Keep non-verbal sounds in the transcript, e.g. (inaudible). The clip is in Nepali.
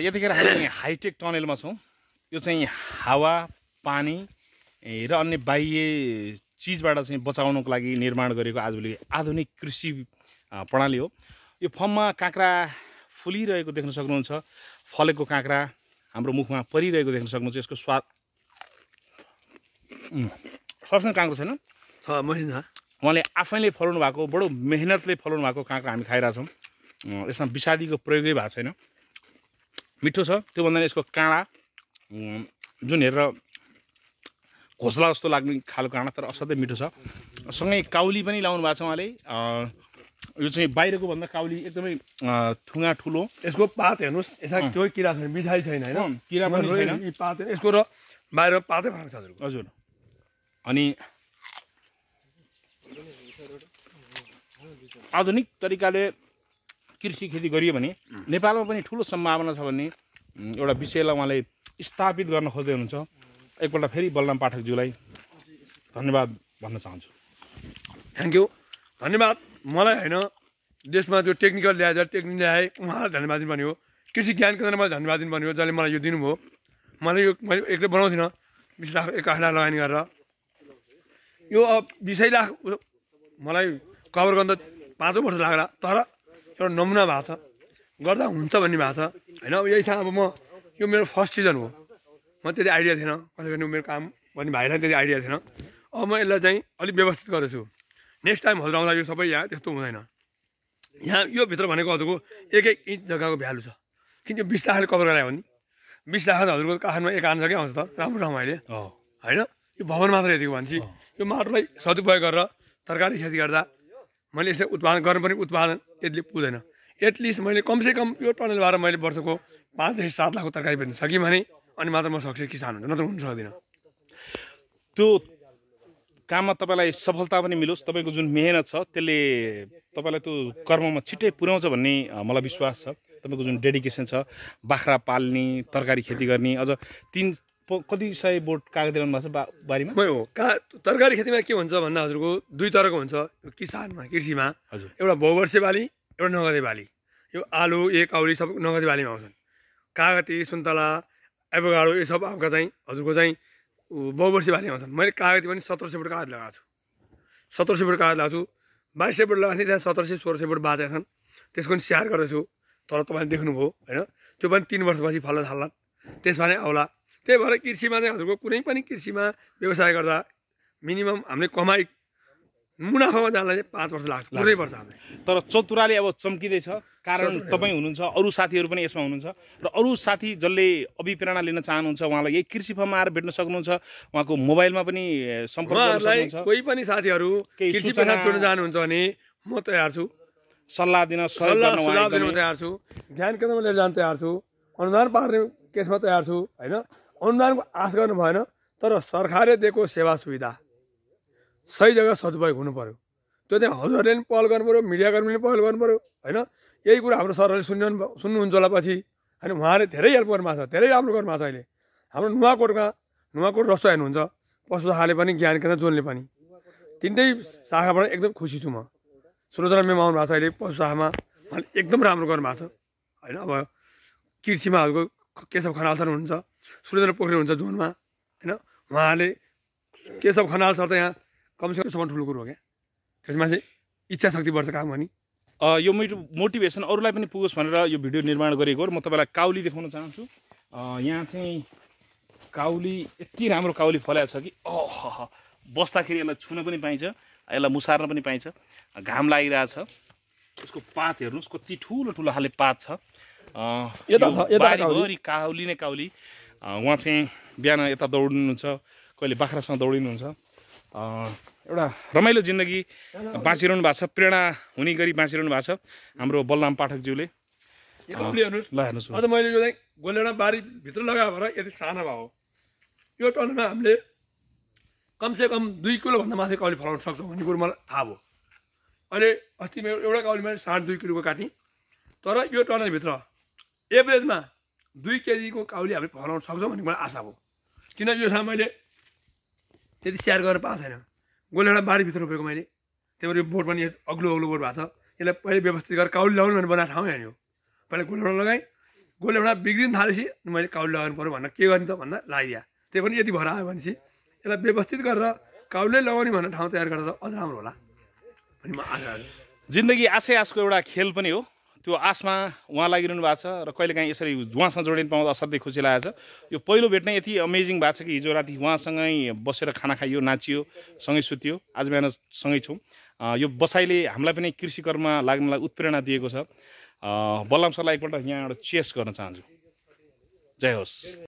यतिखेर हामी (coughs) हाइटेक टनेलमा छौँ यो चाहिँ हावा पानी र अन्य बाह्य चिजबाट चाहिँ बचाउनको लागि निर्माण गरेको आजभोलि आधुनिक कृषि प्रणाली हो यो फर्ममा काँक्रा फुलिरहेको देख्न सक्नुहुन्छ फलेको काँक्रा हाम्रो मुखमा परिरहेको देख्न सक्नुहुन्छ यसको स्वाद सरसँग काँक्रो छैन उहाँले आफैले फलाउनु भएको बडो मेहनतले फलाउनु भएको काँक्रा हामी खाइरहेछौँ यसमा विषादीको प्रयोगै भएको छैन मिठो छ त्यो भन्दा यसको काँडा जुन हेरेर घोसला जस्तो लाग्ने खालको काँडा तर असाध्यै मिठो छ सँगै काउली पनि लाउनु भएको छ उहाँले यो चाहिँ बाहिरको भन्दा काउली एकदमै थुङ्गा ठुलो यसको पात हेर्नुहोस् यसमा केही किरा छैन मिठाई छैन होइन किरा पनि पात यसको र बाहिर पातै छ हजुरको हजुर अनि आधुनिक तरिकाले कृषि खेती गरियो भने नेपालमा पनि ठुलो सम्भावना छ भन्ने एउटा विषयलाई उहाँले स्थापित गर्न खोज्दै हुनुहुन्छ एकपल्ट फेरि बलराम पाठकज्यूलाई धन्यवाद भन्न चाहन्छु थ्याङ्क यू धन्यवाद मलाई होइन देशमा त्यो टेक्निकल ल्याएर टेक्निक ल्याए उहाँलाई धन्यवाद दिनुपर्ने हो कृषि ज्ञान केन्द्रमा धन्यवाद दिनुपर्ने हो जसले मलाई यो दिनुभयो मलाई यो मैले एक्लै बनाउँथिनँ बिस लाख एक्काइस लाख लगानी गरेर यो अब बिसै लाख मलाई कभर गर्दा पाँचौँ वर्ष लाग्ला तर एउटा नमुना भएको छ गर्दा हुन्छ भन्ने भएको छ होइन अब यही छ अब म यो मेरो फर्स्ट सिजन हो म त्यति आइडिया थिएन कसै गर्ने मेरो काम भन्ने भाइलाई त्यति आइडिया थिएन अब म यसलाई चाहिँ अलिक व्यवस्थित गर्दैछु नेक्स्ट टाइम हजुर आउँदा यो सबै यहाँ त्यस्तो हुँदैन यहाँ यो भित्र भनेको हजुरको एक एक इन्च जग्गाको भ्यालु छ किन यो बिस लाखले कभर गरायो भने बिस लाख त हजुरको काखमा एक आना क्या आउँछ त राम्रो ठाउँमा अहिले होइन यो भवन मात्र यतिको भनेपछि यो माटोलाई सदुपयोग गरेर तरकारी खेती गर्दा मैले यसलाई उत्पादन गर्नु पनि उत्पादन यसले पुग्दैन एटलिस्ट मैले कमसेकम यो टनलबाट मैले वर्षको पाँचदेखि सात लाखको तरकारी बेच्न सकेँ भने अनि मात्र म सक्सेस किसान हुन्छ नत्र हुन सक्दिनँ त्यो काममा तपाईँलाई सफलता पनि मिलोस् तपाईँको जुन मेहनत छ त्यसले तपाईँलाई त्यो कर्ममा छिट्टै पुर्याउँछ भन्ने मलाई विश्वास छ तपाईँको जुन डेडिकेसन छ बाख्रा पाल्ने तरकारी खेती गर्ने अझ तिन कति सय बोट कागज ल्याउनु भएको छ बारीमा हो का तरकारी खेतीमा के हुन्छ भन्दा हजुरको दुई तरको हुन्छ किसानमा कृषिमा हजुर एउटा बहुवर्षे बाली एउटा नगदे बाली यो आलु ए काउली सब नगदे बालीमा आउँछन् कागती सुन्तला एभोगाडो यो सब आउँका चाहिँ हजुरको चाहिँ बहुवर्षे बाली आउँछन् मैले कागती पनि सत्र सय बोट कागज लगाएको छु सत्र सय बोट कागज लगाएको छु बाइस सय फुट लगाएको थिएँ त्यहाँ सत्र सय सोह्र सय बोट बाँचेका छन् त्यसको पनि स्याहार गर्दैछु तर तपाईँले देख्नुभयो होइन त्यो पनि तिन वर्षपछि फल्न थाल्ला त्यसमा नै आउला त्यही भएर कृषिमा चाहिँ हजुरको कुनै पनि कृषिमा व्यवसाय गर्दा मिनिमम हामीले कमाइ मुनाफामा जानलाई पाँच वर्ष लाग्छ पुरै पर्छ हामीले तर चतुराले अब चम्किँदैछ कारण तपाईँ हुनुहुन्छ अरू साथीहरू पनि यसमा हुनुहुन्छ र अरू साथी जसले अभिप्रेरणा लिन चाहनुहुन्छ उहाँलाई यही कृषि फर्ममा आएर भेट्न सक्नुहुन्छ उहाँको मोबाइलमा पनि सम्पर्क कोही पनि साथीहरू कृषि पेसा जोड्न चाहनुहुन्छ भने म तयार छु सल्लाह दिन सल्लाह दिन तयार छु ज्ञान केन्द्रमा लिएर जान तयार छु अनुदान पार्ने त्यसमा तयार छु होइन अनुदानको आश गर्नु भएन तर सरकारले दिएको सेवा सुविधा सही जग्गा सदुपयोग हुनु पऱ्यो त्यो चाहिँ हजुरहरूले पनि पहल गर्नु पऱ्यो मिडियाकर्मीले पनि पहल गर्नु होइन यही कुरा हाम्रो सरहरूले सुन्नु सुन्नुहुन्छ होला पछि होइन उहाँले धेरै हेल्प गर्नुभएको छ धेरै राम्रो गर्नुभएको छ अहिले हाम्रो नुवाकोटमा नुवाकोट रसो हेर्नुहुन्छ शाखाले पनि ज्ञान केन्द्र जोनले पनि तिनटै शाखाबाट एकदम खुसी छु म सुलोचना मेम आउनु भएको छ अहिले पशुशाखामा उहाँले एकदम राम्रो गर्नुभएको छ होइन अब कृषिमा हालको केशव खनाल सर हुनुहुन्छ सुरेन्द्र पोखरेल हुनुहुन्छ जोनमा होइन उहाँले केशव खनाल सर त यहाँ कमसेकम सम्म ठुलो कुरो हो क्या त्यसमा चाहिँ इच्छा शक्ति बढ्छ काम गर्ने यो मेरो मोटिभेसन अरूलाई पनि पुगोस् भनेर यो भिडियो निर्माण गरेको हो म तपाईँलाई काउली देखाउन चाहन्छु यहाँ चाहिँ काउली यति राम्रो काउली फलाएको छ कि अह बस्दाखेरि यसलाई छुन पनि पाइन्छ यसलाई मुसार्न पनि पाइन्छ घाम लागिरहेछ यसको पात हेर्नुहोस् कति ठुलो ठुलो खाले पात छ काउली नै काउली उहाँ चाहिँ बिहान यता दौडिनुहुन्छ कहिले बाख्रासँग दौडिनुहुन्छ एउटा रमाइलो जिन्दगी बाँचिरहनु भएको छ प्रेरणा हुने गरी बाँचिरहनु भएको छ हाम्रो बलराम पाठकज्यूले ल हेर्नुहोस् अन्त मैले यो गोलेडा बारीभित्र लगायो भएर यति सानो भयो यो टनमा हामीले कमसेकम दुई किलोभन्दा माथि काउली फलाउन सक्छौँ भन्ने कुरो मलाई थाहा भयो अहिले अस्ति मेरो एउटा कौली मैले साढे दुई किलोको काटेँ तर यो टनरभित्र एभरेजमा दुई केजीको काउली हामी फलाउन सक्छौँ भन्ने मलाई आशा भयो किन यो साल मैले त्यति स्याहार गरेर पाएको छैन गोले एउटा बारीभित्र रोपेको मैले त्यही भएर यो बोर्ड पनि अग्लो अग्लो बोट भएको छ यसलाई पहिले व्यवस्थित गरेर काउली लगाउनु भनेर बनाएको ठाउँ हेर्ने हो पहिला गोलेउडा लगाएँ एउटा बिग्रिन थालेपछि मैले काउली लगाउनु पऱ्यो भनेर के गर्ने त भन्दा लागिया त्यही पनि यति भएर आयो भनेपछि यसलाई व्यवस्थित गरेर काउले लगाउने भन्ने ठाउँ तयार गर्दा अझ राम्रो होला भन्ने म आशा जिन्दगी आशै आशको एउटा खेल पनि हो त्यो आशमा उहाँ लागिरहनु भएको छ र कहिलेकाहीँ यसरी उहाँसँग जोडिनु पाउँदा असाध्यै खुसी लागेको छ यो पहिलो भेट नै यति अमेजिङ भएको छ कि हिजो राति उहाँसँगै बसेर खाना खाइयो नाचियो सँगै सुत्यो आज बिहान सँगै छौँ यो बसाइले हामीलाई पनि कृषि कर्म लाग्नलाई उत्प्रेरणा दिएको छ बल्लाम सरलाई एकपल्ट यहाँ एउटा चेस गर्न चाहन्छु जय होस्